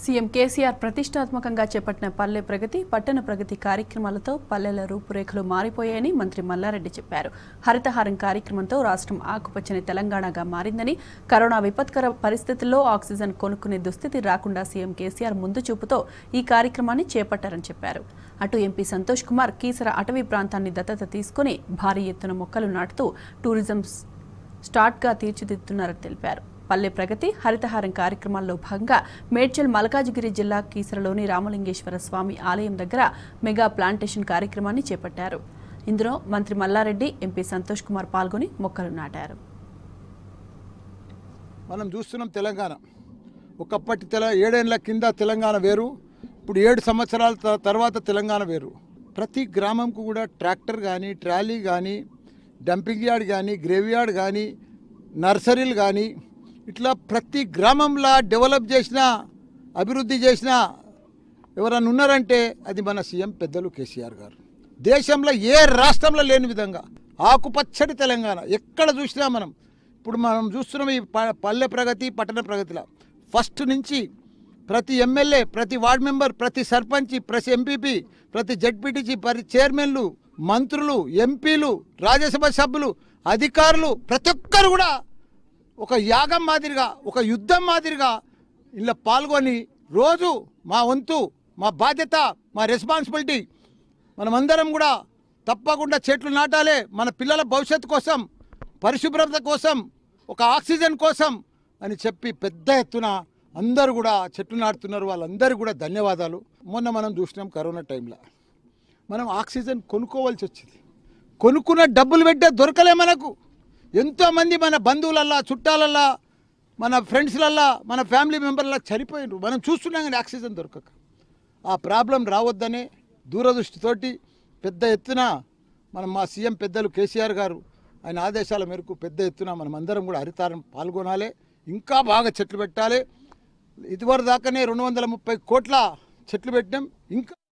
CM KCR ప్రతిష్టాత్మకంగా చేపట్టిన పల్లె ప్రగతి పట్టణ ప్రగతి కార్యక్రమాలతో పల్లెల రూపురేఖలు మారిపోయాయని మంత్రి మల్లారెడ్డి చెప్పారు హరితహారం కార్యక్రమంతో రాష్ట్రం ఆకుపచ్చని తెలంగాణగా మారిందని కరోనా విపత్కర పరిస్థితుల్లో ఆక్సిజన్ కొనుక్కునే దుస్థితి రాకుండా సీఎం కేసీఆర్ ముందు చూపుతో ఈ కార్యక్రమాన్ని చేపట్టారని చెప్పారు అటు ఎంపీ సంతోష్ కుమార్ కీసర అటవీ ప్రాంతాన్ని దత్తత తీసుకుని భారీ ఎత్తున మొక్కలు నాటుతూ టూరిజం స్టార్ట్గా తీర్చిదిద్దుతున్నారని తెలిపారు పల్లె ప్రగతి హరితహారం కార్యక్రమాల్లో భాగంగా మేడ్చల్ మల్కాజిగిరి జిల్లా కీసరలోని రామలింగేశ్వర స్వామి ఆలయం దగ్గర మెగా ప్లాంటేషన్ కార్యక్రమాన్ని చేపట్టారు ఇందులో మంత్రి మల్లారెడ్డి ఎంపీ సంతోష్ కుమార్ పాల్గొని మొక్కలు నాటారు మనం చూస్తున్నాం తెలంగాణ ఒకప్పటి తెల ఏడేళ్ల కింద తెలంగాణ వేరు ఇప్పుడు ఏడు సంవత్సరాల తర్వాత తెలంగాణ వేరు ప్రతి గ్రామంకు కూడా ట్రాక్టర్ కానీ ట్రాలీ కానీ డంపింగ్ యార్డ్ కానీ గ్రేవ్ యార్డ్ కానీ నర్సరీలు కానీ ఇట్లా ప్రతి గ్రామంలో డెవలప్ చేసిన అభివృద్ధి చేసిన ఎవరన్నా ఉన్నారంటే అది మన సీఎం పెద్దలు కేసీఆర్ గారు దేశంలో ఏ రాష్ట్రంలో లేని విధంగా ఆకుపచ్చడి తెలంగాణ ఎక్కడ చూసినా మనం ఇప్పుడు మనం చూస్తున్నాం ఈ పల్లె ప్రగతి పట్టణ ప్రగతిలో ఫస్ట్ నుంచి ప్రతి ఎమ్మెల్యే ప్రతి వార్డు మెంబర్ ప్రతి సర్పంచ్ ప్రతి ఎంపీపీ ప్రతి జడ్పీటీసీ ప్రతి చైర్మన్లు మంత్రులు ఎంపీలు రాజ్యసభ సభ్యులు అధికారులు ప్రతి ఒక్కరు కూడా ఒక యాగం మాదిరిగా ఒక యుద్ధం మాదిరిగా ఇలా పాల్గొని రోజు మా వంతు మా బాధ్యత మా రెస్పాన్సిబిలిటీ మనమందరం కూడా తప్పకుండా చెట్లు నాటాలే మన పిల్లల భవిష్యత్తు కోసం పరిశుభ్రత కోసం ఒక ఆక్సిజన్ కోసం అని చెప్పి పెద్ద ఎత్తున అందరూ కూడా చెట్లు నాటుతున్నారు వాళ్ళందరూ కూడా ధన్యవాదాలు మొన్న మనం చూసినాం కరోనా టైంలో మనం ఆక్సిజన్ కొనుక్కోవాల్సి వచ్చింది కొనుక్కున్న డబ్బులు పెట్టే దొరకలే మనకు ఎంతోమంది మన బంధువులల్లా చుట్టాలల్లా మన ఫ్రెండ్స్లల్లా మన ఫ్యామిలీ మెంబర్లా చనిపోయినారు మనం చూస్తున్నాం కానీ ఆక్సిజన్ దొరకక ఆ ప్రాబ్లం రావద్దని దూరదృష్టితోటి పెద్ద ఎత్తున మనం మా సీఎం పెద్దలు కేసీఆర్ గారు ఆయన ఆదేశాల మేరకు పెద్ద ఎత్తున మనం అందరం కూడా హరితారం పాల్గొనాలి ఇంకా బాగా చెట్లు పెట్టాలి ఇదివరదాకానే రెండు వందల ముప్పై కోట్ల చెట్లు పెట్టినాం